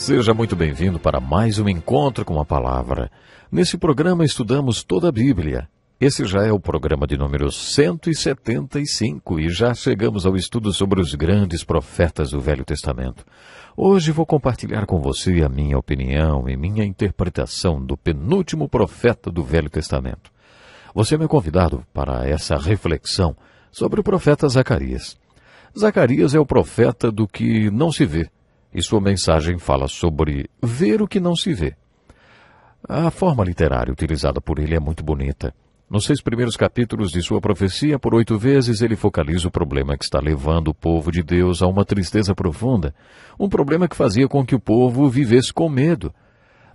Seja muito bem-vindo para mais um encontro com a palavra. Nesse programa estudamos toda a Bíblia. Esse já é o programa de número 175 e já chegamos ao estudo sobre os grandes profetas do Velho Testamento. Hoje vou compartilhar com você a minha opinião e minha interpretação do penúltimo profeta do Velho Testamento. Você é meu convidado para essa reflexão sobre o profeta Zacarias. Zacarias é o profeta do que não se vê e sua mensagem fala sobre ver o que não se vê. A forma literária utilizada por ele é muito bonita. Nos seis primeiros capítulos de sua profecia, por oito vezes ele focaliza o problema que está levando o povo de Deus a uma tristeza profunda, um problema que fazia com que o povo vivesse com medo.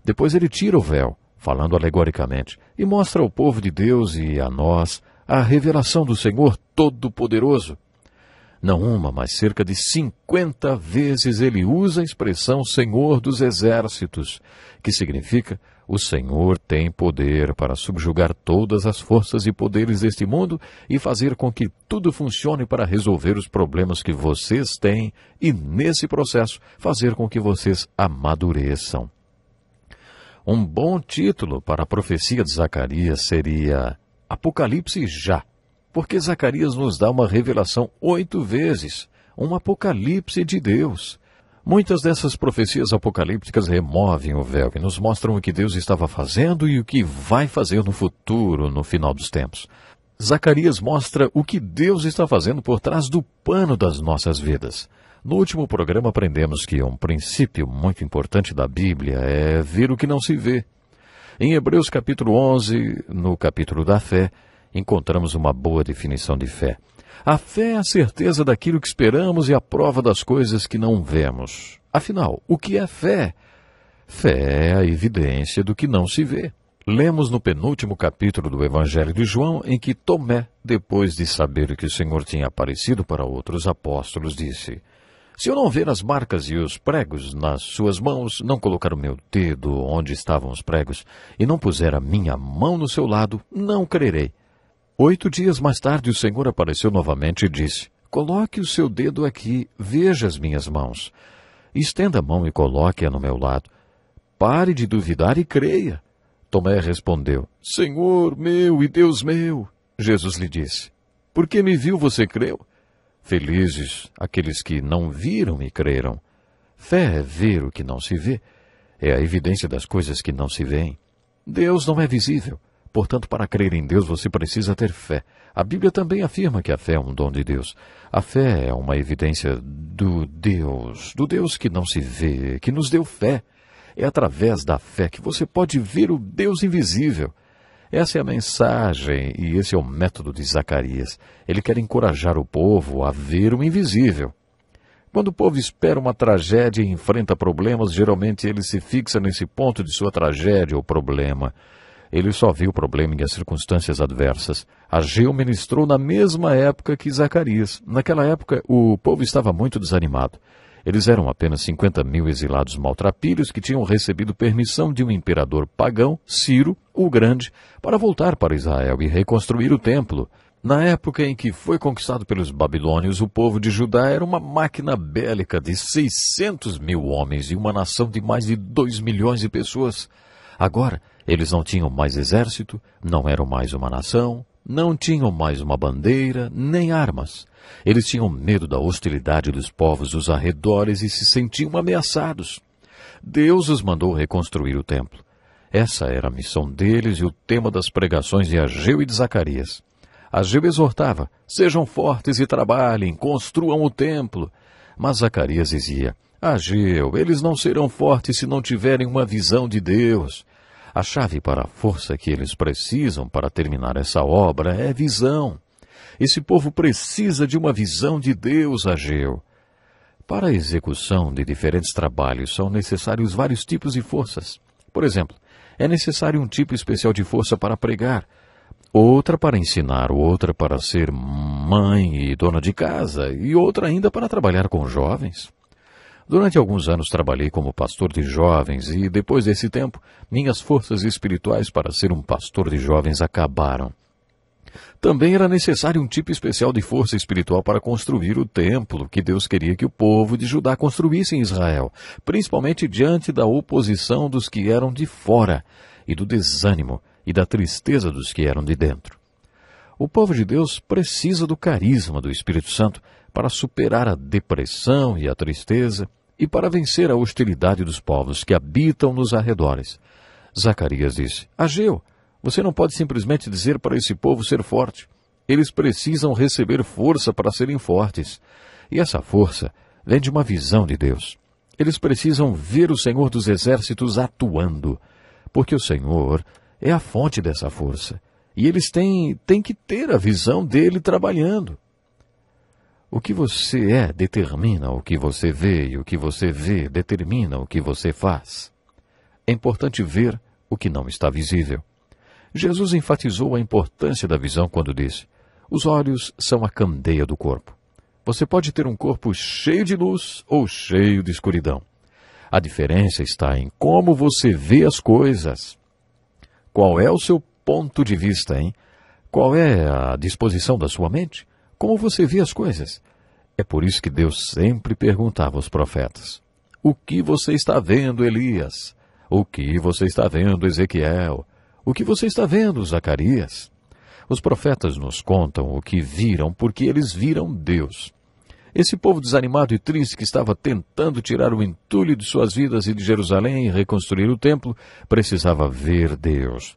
Depois ele tira o véu, falando alegoricamente, e mostra ao povo de Deus e a nós a revelação do Senhor Todo-Poderoso. Não uma, mas cerca de 50 vezes ele usa a expressão Senhor dos Exércitos, que significa o Senhor tem poder para subjugar todas as forças e poderes deste mundo e fazer com que tudo funcione para resolver os problemas que vocês têm e, nesse processo, fazer com que vocês amadureçam. Um bom título para a profecia de Zacarias seria Apocalipse já porque Zacarias nos dá uma revelação oito vezes, um apocalipse de Deus. Muitas dessas profecias apocalípticas removem o véu e nos mostram o que Deus estava fazendo e o que vai fazer no futuro, no final dos tempos. Zacarias mostra o que Deus está fazendo por trás do pano das nossas vidas. No último programa aprendemos que um princípio muito importante da Bíblia é ver o que não se vê. Em Hebreus capítulo 11, no capítulo da fé, encontramos uma boa definição de fé. A fé é a certeza daquilo que esperamos e a prova das coisas que não vemos. Afinal, o que é fé? Fé é a evidência do que não se vê. Lemos no penúltimo capítulo do Evangelho de João em que Tomé, depois de saber que o Senhor tinha aparecido para outros apóstolos, disse: Se eu não ver as marcas e os pregos nas suas mãos, não colocar o meu dedo onde estavam os pregos e não puser a minha mão no seu lado, não crerei. Oito dias mais tarde, o Senhor apareceu novamente e disse: Coloque o seu dedo aqui, veja as minhas mãos. Estenda a mão e coloque-a no meu lado. Pare de duvidar e creia. Tomé respondeu: Senhor meu e Deus meu. Jesus lhe disse: Por que me viu, você creu? Felizes aqueles que não viram e creram. Fé é ver o que não se vê, é a evidência das coisas que não se veem. Deus não é visível Portanto, para crer em Deus, você precisa ter fé. A Bíblia também afirma que a fé é um dom de Deus. A fé é uma evidência do Deus, do Deus que não se vê, que nos deu fé. É através da fé que você pode ver o Deus invisível. Essa é a mensagem e esse é o método de Zacarias. Ele quer encorajar o povo a ver o invisível. Quando o povo espera uma tragédia e enfrenta problemas, geralmente ele se fixa nesse ponto de sua tragédia ou problema. Ele só viu o problema em circunstâncias adversas. Ageu ministrou na mesma época que Zacarias. Naquela época, o povo estava muito desanimado. Eles eram apenas 50 mil exilados maltrapilhos que tinham recebido permissão de um imperador pagão, Ciro, o Grande, para voltar para Israel e reconstruir o templo. Na época em que foi conquistado pelos babilônios, o povo de Judá era uma máquina bélica de 600 mil homens e uma nação de mais de 2 milhões de pessoas. Agora, eles não tinham mais exército, não eram mais uma nação, não tinham mais uma bandeira, nem armas. Eles tinham medo da hostilidade dos povos dos arredores e se sentiam ameaçados. Deus os mandou reconstruir o templo. Essa era a missão deles e o tema das pregações de Ageu e de Zacarias. Ageu exortava: sejam fortes e trabalhem, construam o templo. Mas Zacarias dizia: Ageu, eles não serão fortes se não tiverem uma visão de Deus. A chave para a força que eles precisam para terminar essa obra é visão. Esse povo precisa de uma visão de Deus, Ageu. Para a execução de diferentes trabalhos são necessários vários tipos de forças. Por exemplo, é necessário um tipo especial de força para pregar, outra para ensinar, outra para ser mãe e dona de casa, e outra ainda para trabalhar com jovens. Durante alguns anos trabalhei como pastor de jovens e, depois desse tempo, minhas forças espirituais para ser um pastor de jovens acabaram. Também era necessário um tipo especial de força espiritual para construir o templo que Deus queria que o povo de Judá construísse em Israel, principalmente diante da oposição dos que eram de fora e do desânimo e da tristeza dos que eram de dentro. O povo de Deus precisa do carisma do Espírito Santo para superar a depressão e a tristeza e para vencer a hostilidade dos povos que habitam nos arredores. Zacarias disse: Ageu, você não pode simplesmente dizer para esse povo ser forte. Eles precisam receber força para serem fortes. E essa força vem de uma visão de Deus. Eles precisam ver o Senhor dos Exércitos atuando, porque o Senhor é a fonte dessa força. E eles têm, têm que ter a visão dele trabalhando. O que você é determina o que você vê, e o que você vê determina o que você faz. É importante ver o que não está visível. Jesus enfatizou a importância da visão quando disse: Os olhos são a candeia do corpo. Você pode ter um corpo cheio de luz ou cheio de escuridão. A diferença está em como você vê as coisas. Qual é o seu ponto de vista, hein? Qual é a disposição da sua mente? como você vê as coisas. É por isso que Deus sempre perguntava aos profetas: O que você está vendo, Elias? O que você está vendo, Ezequiel? O que você está vendo, Zacarias? Os profetas nos contam o que viram porque eles viram Deus. Esse povo desanimado e triste que estava tentando tirar o entulho de suas vidas e de Jerusalém e reconstruir o templo, precisava ver Deus.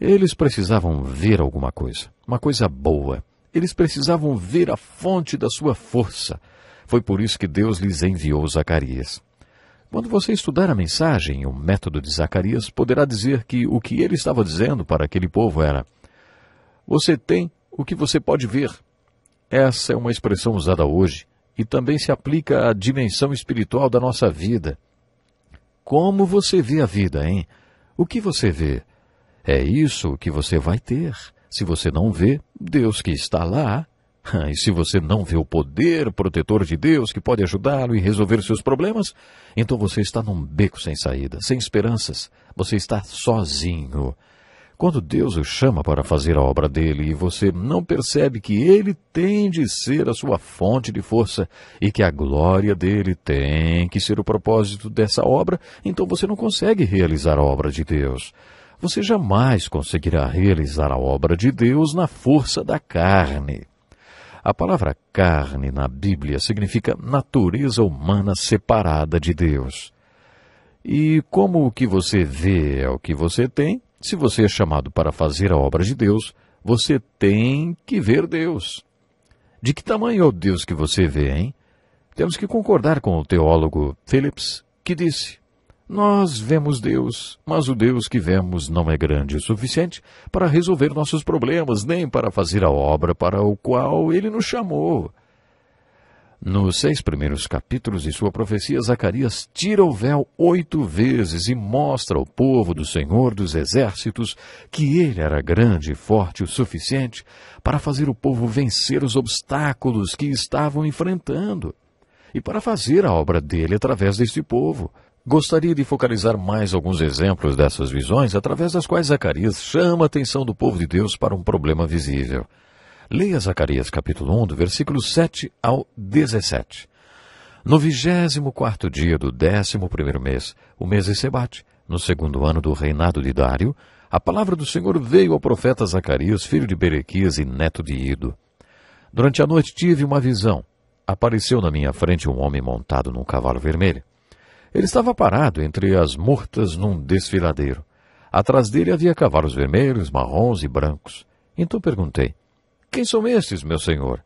Eles precisavam ver alguma coisa, uma coisa boa. Eles precisavam ver a fonte da sua força. Foi por isso que Deus lhes enviou Zacarias. Quando você estudar a mensagem, o método de Zacarias, poderá dizer que o que ele estava dizendo para aquele povo era: Você tem o que você pode ver. Essa é uma expressão usada hoje e também se aplica à dimensão espiritual da nossa vida. Como você vê a vida, hein? O que você vê? É isso que você vai ter. Se você não vê, Deus que está lá. E se você não vê o poder protetor de Deus que pode ajudá-lo e resolver seus problemas, então você está num beco sem saída, sem esperanças. Você está sozinho. Quando Deus o chama para fazer a obra dele e você não percebe que ele tem de ser a sua fonte de força e que a glória dele tem que ser o propósito dessa obra, então você não consegue realizar a obra de Deus. Você jamais conseguirá realizar a obra de Deus na força da carne. A palavra carne na Bíblia significa natureza humana separada de Deus. E como o que você vê é o que você tem, se você é chamado para fazer a obra de Deus, você tem que ver Deus. De que tamanho é o Deus que você vê, hein? Temos que concordar com o teólogo Phillips, que disse: nós vemos Deus, mas o Deus que vemos não é grande o suficiente para resolver nossos problemas, nem para fazer a obra para o qual ele nos chamou. Nos seis primeiros capítulos de sua profecia, Zacarias tira o véu oito vezes e mostra ao povo do Senhor dos Exércitos que ele era grande e forte o suficiente para fazer o povo vencer os obstáculos que estavam enfrentando e para fazer a obra dele através deste povo. Gostaria de focalizar mais alguns exemplos dessas visões através das quais Zacarias chama a atenção do povo de Deus para um problema visível. Leia Zacarias capítulo 1, do versículo 7 ao 17. No vigésimo quarto dia do décimo primeiro mês, o mês de Sebate, no segundo ano do reinado de Dário, a palavra do Senhor veio ao profeta Zacarias, filho de Berequias e neto de Ido. Durante a noite tive uma visão. Apareceu na minha frente um homem montado num cavalo vermelho. Ele estava parado entre as murtas num desfiladeiro. Atrás dele havia cavalos vermelhos, marrons e brancos. Então perguntei: Quem são estes, meu senhor?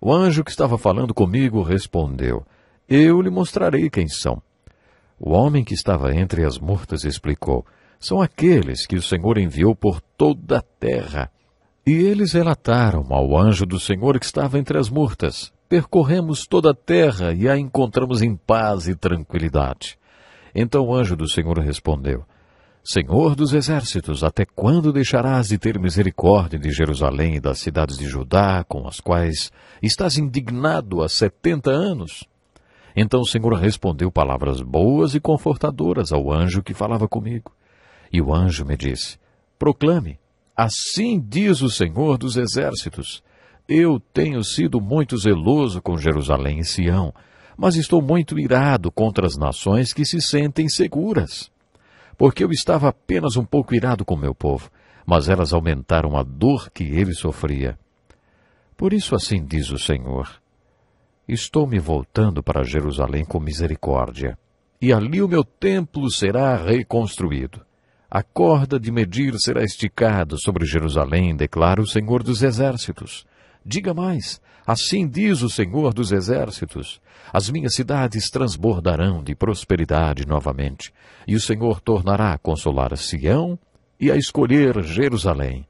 O anjo que estava falando comigo respondeu: Eu lhe mostrarei quem são. O homem que estava entre as murtas explicou: São aqueles que o Senhor enviou por toda a terra. E eles relataram ao anjo do Senhor que estava entre as murtas Percorremos toda a terra e a encontramos em paz e tranquilidade. Então o anjo do Senhor respondeu: Senhor dos exércitos, até quando deixarás de ter misericórdia de Jerusalém e das cidades de Judá, com as quais estás indignado há setenta anos? Então o Senhor respondeu palavras boas e confortadoras ao anjo que falava comigo. E o anjo me disse: Proclame, assim diz o Senhor dos exércitos: eu tenho sido muito zeloso com Jerusalém e Sião, mas estou muito irado contra as nações que se sentem seguras. Porque eu estava apenas um pouco irado com meu povo, mas elas aumentaram a dor que ele sofria. Por isso assim diz o Senhor: Estou me voltando para Jerusalém com misericórdia, e ali o meu templo será reconstruído. A corda de medir será esticada sobre Jerusalém, declara o Senhor dos Exércitos. Diga mais: Assim diz o Senhor dos Exércitos: As minhas cidades transbordarão de prosperidade novamente, e o Senhor tornará a consolar a Sião e a escolher Jerusalém.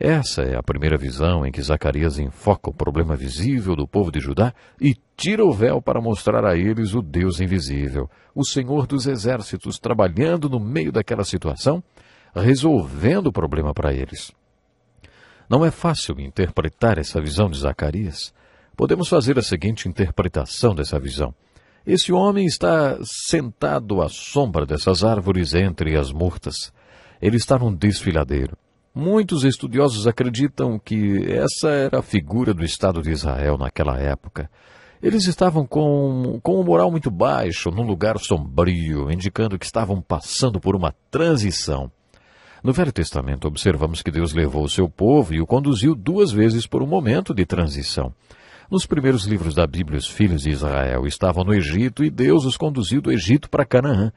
Essa é a primeira visão em que Zacarias enfoca o problema visível do povo de Judá e tira o véu para mostrar a eles o Deus invisível, o Senhor dos Exércitos, trabalhando no meio daquela situação, resolvendo o problema para eles. Não é fácil interpretar essa visão de Zacarias. Podemos fazer a seguinte interpretação dessa visão. Esse homem está sentado à sombra dessas árvores entre as murtas. Ele está num desfiladeiro. Muitos estudiosos acreditam que essa era a figura do Estado de Israel naquela época. Eles estavam com, com um moral muito baixo, num lugar sombrio, indicando que estavam passando por uma transição. No Velho Testamento, observamos que Deus levou o seu povo e o conduziu duas vezes por um momento de transição. Nos primeiros livros da Bíblia, os filhos de Israel estavam no Egito e Deus os conduziu do Egito para Canaã.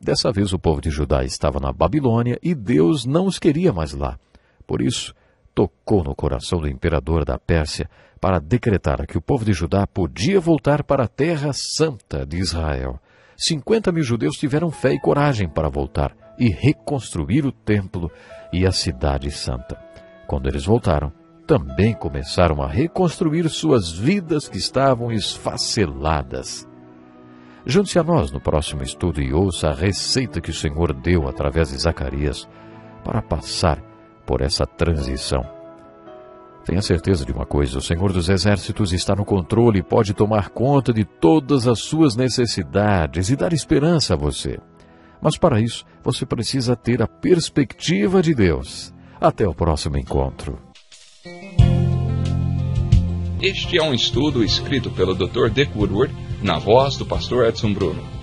Dessa vez, o povo de Judá estava na Babilônia e Deus não os queria mais lá. Por isso, tocou no coração do imperador da Pérsia para decretar que o povo de Judá podia voltar para a terra santa de Israel. Cinquenta mil judeus tiveram fé e coragem para voltar e reconstruir o templo e a cidade santa. Quando eles voltaram, também começaram a reconstruir suas vidas que estavam esfaceladas. Junte-se a nós no próximo estudo e ouça a receita que o Senhor deu através de Zacarias para passar por essa transição. Tenha certeza de uma coisa: o Senhor dos Exércitos está no controle e pode tomar conta de todas as suas necessidades e dar esperança a você. Mas para isso, você precisa ter a perspectiva de Deus. Até o próximo encontro. Este é um estudo escrito pelo Dr. Dick Woodward, na voz do pastor Edson Bruno.